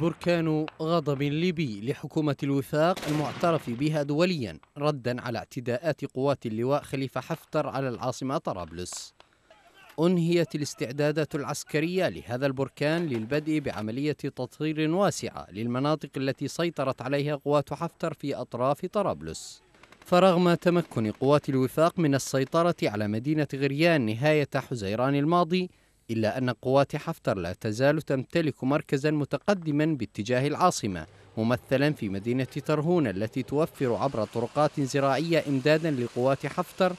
بركان غضب ليبي لحكومة الوفاق المعترف بها دوليا ردا على اعتداءات قوات اللواء خليفة حفتر على العاصمة طرابلس أنهيت الاستعدادات العسكرية لهذا البركان للبدء بعملية تطهير واسعة للمناطق التي سيطرت عليها قوات حفتر في أطراف طرابلس فرغم تمكن قوات الوفاق من السيطرة على مدينة غريان نهاية حزيران الماضي إلا أن قوات حفتر لا تزال تمتلك مركزا متقدما باتجاه العاصمة ممثلا في مدينة ترهون التي توفر عبر طرقات زراعية إمدادا لقوات حفتر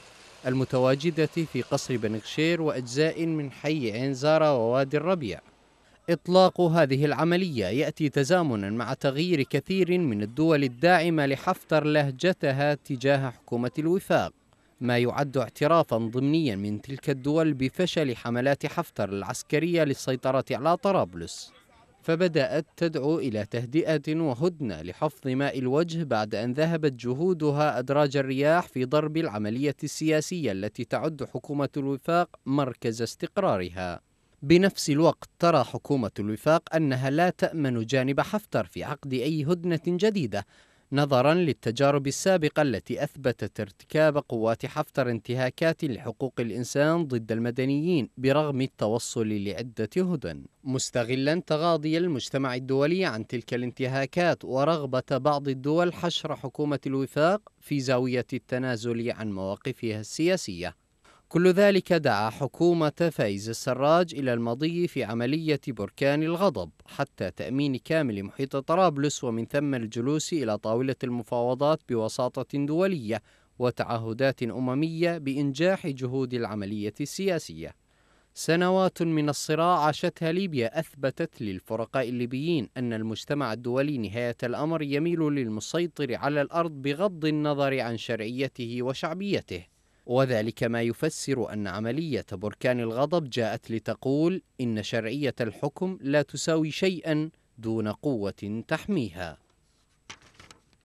المتواجدة في قصر بنغشير وأجزاء من حي عين زارة ووادي الربيع إطلاق هذه العملية يأتي تزامنا مع تغيير كثير من الدول الداعمة لحفتر لهجتها تجاه حكومة الوفاق ما يعد اعترافا ضمنيا من تلك الدول بفشل حملات حفتر العسكرية للسيطرة على طرابلس فبدأت تدعو إلى تهدئة وهدنة لحفظ ماء الوجه بعد أن ذهبت جهودها أدراج الرياح في ضرب العملية السياسية التي تعد حكومة الوفاق مركز استقرارها بنفس الوقت ترى حكومة الوفاق أنها لا تأمن جانب حفتر في عقد أي هدنة جديدة نظرا للتجارب السابقة التي أثبتت ارتكاب قوات حفتر انتهاكات لحقوق الإنسان ضد المدنيين برغم التوصل لعدة هدن مستغلا تغاضي المجتمع الدولي عن تلك الانتهاكات ورغبة بعض الدول حشر حكومة الوفاق في زاوية التنازل عن مواقفها السياسية كل ذلك دعا حكومة فايز السراج إلى المضي في عملية بركان الغضب حتى تأمين كامل محيط طرابلس ومن ثم الجلوس إلى طاولة المفاوضات بوساطة دولية وتعهدات أممية بإنجاح جهود العملية السياسية. سنوات من الصراع عاشتها ليبيا أثبتت للفرقاء الليبيين أن المجتمع الدولي نهاية الأمر يميل للمسيطر على الأرض بغض النظر عن شرعيته وشعبيته. وذلك ما يفسر أن عملية بركان الغضب جاءت لتقول إن شرعية الحكم لا تساوي شيئا دون قوة تحميها